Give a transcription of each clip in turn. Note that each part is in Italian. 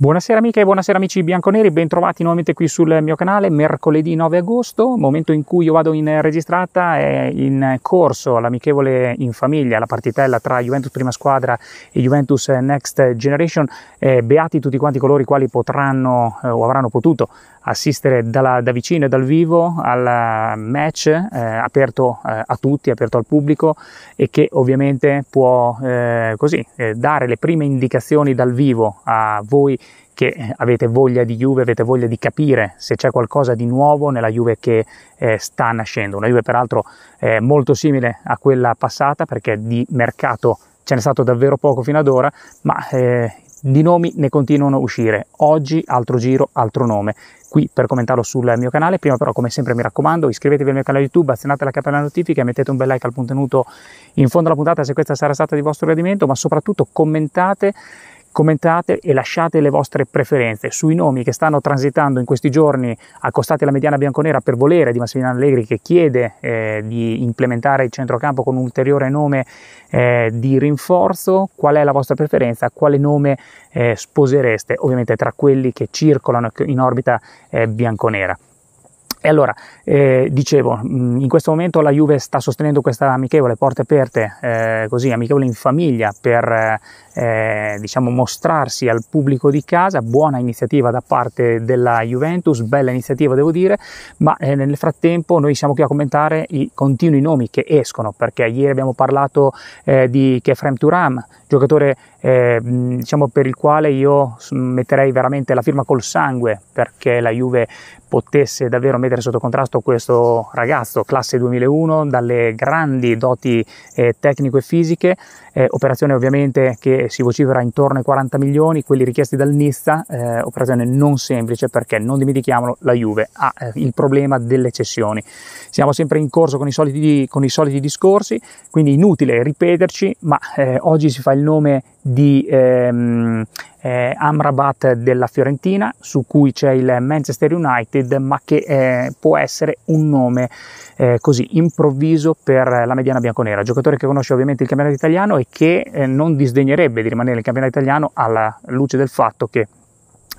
Buonasera amiche e buonasera amici bianconeri, bentrovati nuovamente qui sul mio canale, mercoledì 9 agosto, momento in cui io vado in registrata, è in corso l'amichevole in famiglia, la partitella tra Juventus prima squadra e Juventus Next Generation, eh, beati tutti quanti coloro i quali potranno eh, o avranno potuto assistere dalla, da vicino e dal vivo al eh, match eh, aperto eh, a tutti, aperto al pubblico e che ovviamente può eh, così dare le prime indicazioni dal vivo a voi che avete voglia di Juve, avete voglia di capire se c'è qualcosa di nuovo nella Juve che eh, sta nascendo. Una Juve peraltro eh, molto simile a quella passata perché di mercato ce n'è stato davvero poco fino ad ora, ma eh, di nomi ne continuano a uscire. Oggi altro giro, altro nome. Qui per commentarlo sul mio canale. Prima però, come sempre, mi raccomando, iscrivetevi al mio canale YouTube, azionate la campanella notifica, mettete un bel like al contenuto in fondo alla puntata se questa sarà stata di vostro gradimento, ma soprattutto commentate commentate e lasciate le vostre preferenze sui nomi che stanno transitando in questi giorni accostati alla mediana bianconera per volere di Massimiliano Allegri che chiede eh, di implementare il centrocampo con un ulteriore nome eh, di rinforzo, qual è la vostra preferenza, quale nome eh, sposereste ovviamente tra quelli che circolano in orbita eh, bianconera. E allora, eh, dicevo, mm, in questo momento la Juve sta sostenendo questa amichevole porte aperte, eh, così amichevole in famiglia per eh, diciamo mostrarsi al pubblico di casa, buona iniziativa da parte della Juventus, bella iniziativa devo dire, ma eh, nel frattempo noi siamo qui a commentare i continui nomi che escono, perché ieri abbiamo parlato eh, di Kefrem Turam, giocatore eh, mm, diciamo per il quale io metterei veramente la firma col sangue, perché la Juve potesse davvero mettere sotto contrasto questo ragazzo, classe 2001, dalle grandi doti eh, tecnico e fisiche, eh, operazione ovviamente che si vocifera intorno ai 40 milioni, quelli richiesti dal Nizza, eh, operazione non semplice perché non dimentichiamolo, la Juve ha eh, il problema delle cessioni. Siamo sempre in corso con i soliti, con i soliti discorsi, quindi inutile ripeterci, ma eh, oggi si fa il nome di... Ehm, eh, Amrabat della Fiorentina, su cui c'è il Manchester United, ma che eh, può essere un nome eh, così improvviso per la mediana bianconera. Giocatore che conosce ovviamente il campionato italiano e che eh, non disdegnerebbe di rimanere in campionato italiano alla luce del fatto che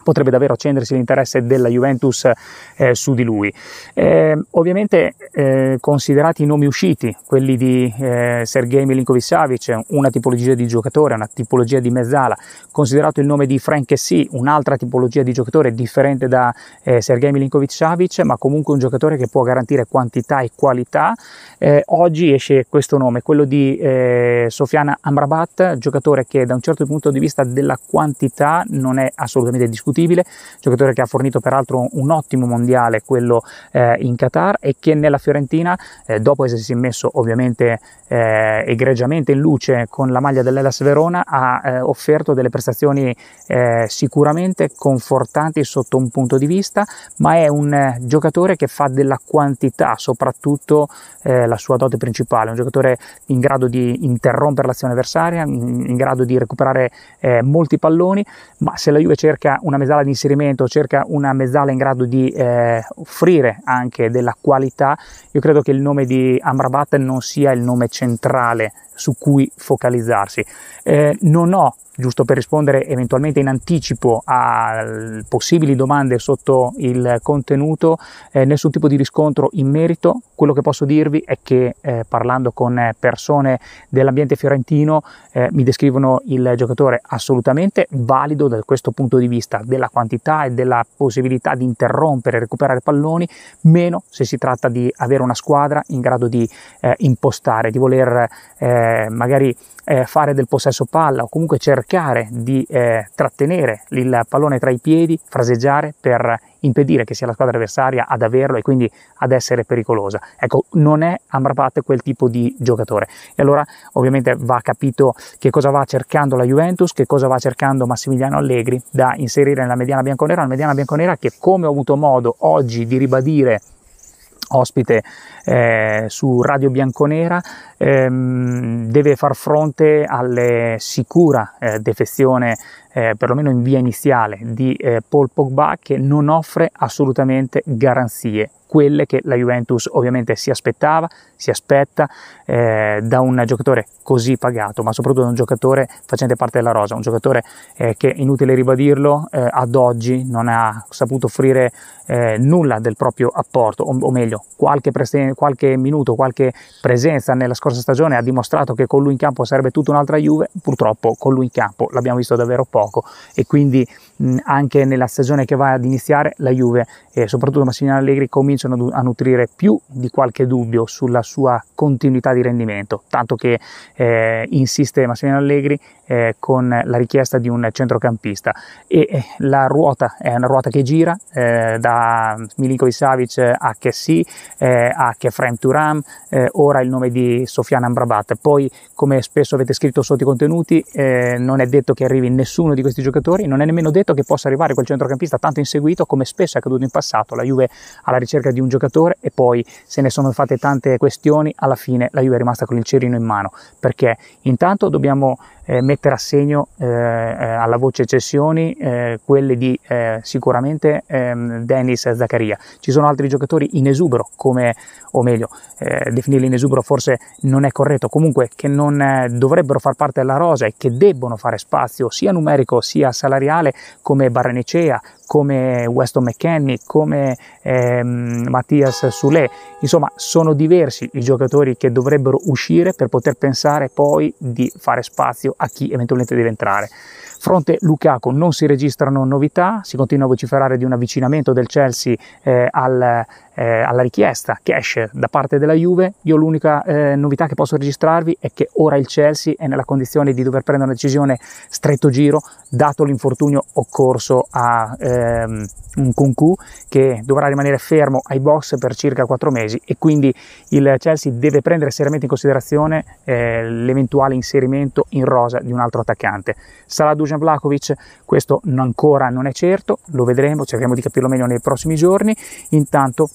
potrebbe davvero accendersi l'interesse della Juventus eh, su di lui. Eh, ovviamente eh, considerati i nomi usciti, quelli di eh, Sergei Milinkovic-Savic, una tipologia di giocatore, una tipologia di mezzala, considerato il nome di Frank Kessi, un'altra tipologia di giocatore differente da eh, Sergei Milinkovic-Savic, ma comunque un giocatore che può garantire quantità e qualità, eh, oggi esce questo nome, quello di Sofiana Amrabat, giocatore che da un certo punto di vista della quantità non è assolutamente discutibile indiscutibile, giocatore che ha fornito peraltro un ottimo mondiale, quello eh, in Qatar, e che nella Fiorentina, eh, dopo essersi messo ovviamente eh, egregiamente in luce con la maglia dell'Elas Verona, ha eh, offerto delle prestazioni eh, sicuramente confortanti sotto un punto di vista, ma è un eh, giocatore che fa della quantità soprattutto la sua dote principale, un giocatore in grado di interrompere l'azione avversaria, in, in grado di recuperare molti palloni, ma se la Juve cerca una mezzala di inserimento, cerca una mezzala in grado di eh, offrire anche della qualità, io credo che il nome di Amrabat non sia il nome centrale su cui focalizzarsi. Eh, non ho giusto per rispondere eventualmente in anticipo a possibili domande sotto il contenuto, eh, nessun tipo di riscontro in merito. Quello che posso dirvi è che eh, parlando con persone dell'ambiente fiorentino eh, mi descrivono il giocatore assolutamente valido da questo punto di vista della quantità e della possibilità di interrompere e recuperare palloni, meno se si tratta di avere una squadra in grado di eh, impostare, di voler eh, magari eh, fare del possesso palla o comunque cercare di eh, trattenere il pallone tra i piedi, fraseggiare per impedire che sia la squadra avversaria ad averlo e quindi ad essere pericolosa. Ecco, non è Amrabat quel tipo di giocatore. E allora ovviamente va capito che cosa va cercando la Juventus, che cosa va cercando Massimiliano Allegri da inserire nella mediana bianconera, una mediana bianconera che come ho avuto modo oggi di ribadire ospite eh, su Radio Bianconera, ehm, deve far fronte alle sicura eh, defezione, eh, perlomeno in via iniziale, di eh, Paul Pogba che non offre assolutamente garanzie quelle che la Juventus ovviamente si aspettava, si aspetta eh, da un giocatore così pagato, ma soprattutto da un giocatore facente parte della rosa, un giocatore eh, che inutile ribadirlo eh, ad oggi non ha saputo offrire eh, nulla del proprio apporto, o, o meglio, qualche, presen- qualche minuto, qualche presenza nella scorsa stagione ha dimostrato che con lui in campo sarebbe tutta un'altra Juve, purtroppo con lui in campo l'abbiamo visto davvero poco e quindi anche nella stagione che va ad iniziare la Juve e soprattutto Massimiliano Allegri cominciano a nutrire più di qualche dubbio sulla sua continuità di rendimento, tanto che eh, insiste Massimiliano Allegri eh, con la richiesta di un centrocampista e eh, la ruota è una ruota che gira eh, da Milinkovic Savic a Kessi, eh, a Kefrem Turam, eh, ora il nome di Sofian Ambrabat poi come spesso avete scritto sotto i contenuti non è detto che arrivi nessuno di questi giocatori, non è nemmeno detto convinto che possa arrivare quel centrocampista tanto inseguito come spesso è accaduto in passato. La Juve alla ricerca di un giocatore e poi se ne sono fatte tante questioni, alla fine la Juve è rimasta con il cerino in mano, perché intanto dobbiamo eh, mettere a segno eh, eh alla voce cessioni eh, quelle di eh, sicuramente ehm, Dennis Zaccaria. Ci sono altri giocatori in esubero, come, o meglio, eh, definirli in esubero forse non è corretto, comunque che non dovrebbero far parte della rosa e che debbono fare spazio sia numerico sia salariale come Baranecea, come Weston McKenney, come ehm, Mattias Soulet. insomma sono diversi i giocatori che dovrebbero uscire per poter pensare poi di fare spazio a chi eventualmente deve entrare. Fronte Lukaku non si registrano novità, si continua a vociferare di un avvicinamento del Chelsea eh, al, eh, alla richiesta che esce da parte della Juve. Io l'unica eh, novità che posso registrarvi è che ora il Chelsea è nella condizione di dover prendere una decisione stretto giro, dato l'infortunio occorso a eh, ehm, un Kunku che dovrà rimanere fermo ai box per circa 4 mesi e quindi il Chelsea deve prendere seriamente in considerazione eh, l'eventuale inserimento in rosa di un altro attaccante. Sarà Dujan Vlakovic? Questo ancora non è certo, lo vedremo, cercheremo di capirlo meglio nei prossimi giorni. Intanto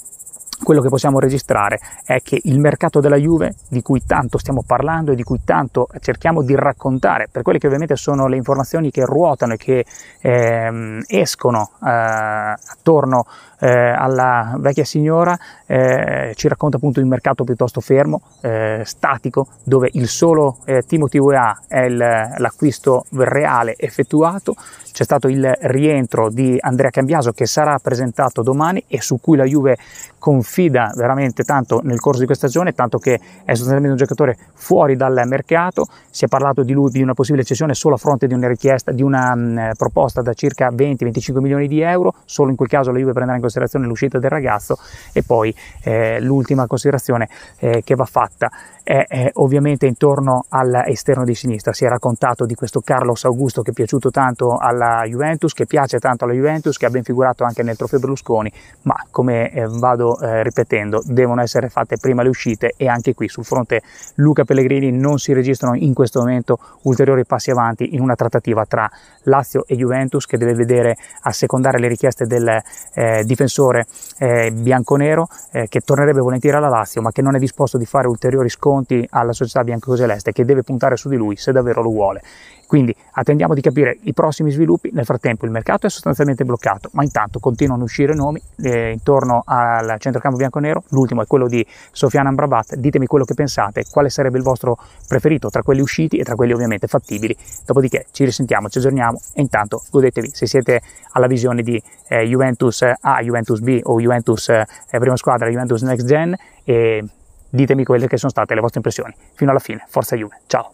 quello che possiamo registrare è che il mercato della Juve, di cui tanto stiamo parlando e di cui tanto cerchiamo di raccontare, per quelle che ovviamente sono le informazioni che ruotano e che ehm, escono eh, attorno eh, alla vecchia signora, eh, ci racconta appunto di un mercato piuttosto fermo, eh, statico, dove il solo eh, Timo UEA è il, l'acquisto reale effettuato, c'è stato il rientro di Andrea Cambiaso che sarà presentato domani e su cui la Juve conferma confida veramente tanto nel corso di questa stagione, tanto che è sostanzialmente un giocatore fuori dal mercato, si è parlato di lui di una possibile cessione solo a fronte di una richiesta, di una mh, mm, proposta da circa 20-25 milioni di euro, solo in quel caso la Juve prenderà in considerazione l'uscita del ragazzo e poi eh, l'ultima considerazione eh, che va fatta è, è eh, ovviamente intorno all'esterno di sinistra, si è raccontato di questo Carlos Augusto che è piaciuto tanto alla Juventus, che piace tanto alla Juventus, che ha ben figurato anche nel trofeo Berlusconi, ma come eh, vado eh, eh, ripetendo, devono essere fatte prima le uscite e anche qui sul fronte Luca Pellegrini non si registrano in questo momento ulteriori passi avanti in una trattativa tra Lazio e Juventus che deve vedere assecondare le richieste del eh, difensore eh, bianconero eh, che tornerebbe volentieri alla Lazio ma che non è disposto di fare ulteriori sconti alla società biancoceleste che deve puntare su di lui se davvero lo vuole. Quindi attendiamo di capire i prossimi sviluppi, nel frattempo il mercato è sostanzialmente bloccato ma intanto continuano a uscire nomi eh, intorno al centro Campo Bianco Nero, l'ultimo è quello di Sofiane Ambrabat, ditemi quello che pensate, quale sarebbe il vostro preferito tra quelli usciti e tra quelli ovviamente fattibili, dopodiché ci risentiamo, ci aggiorniamo e intanto godetevi, se siete alla visione di eh, Juventus A, Juventus B o Juventus eh, prima squadra, Juventus Next Gen e ditemi quelle che sono state le vostre impressioni, fino alla fine, forza Juve, ciao!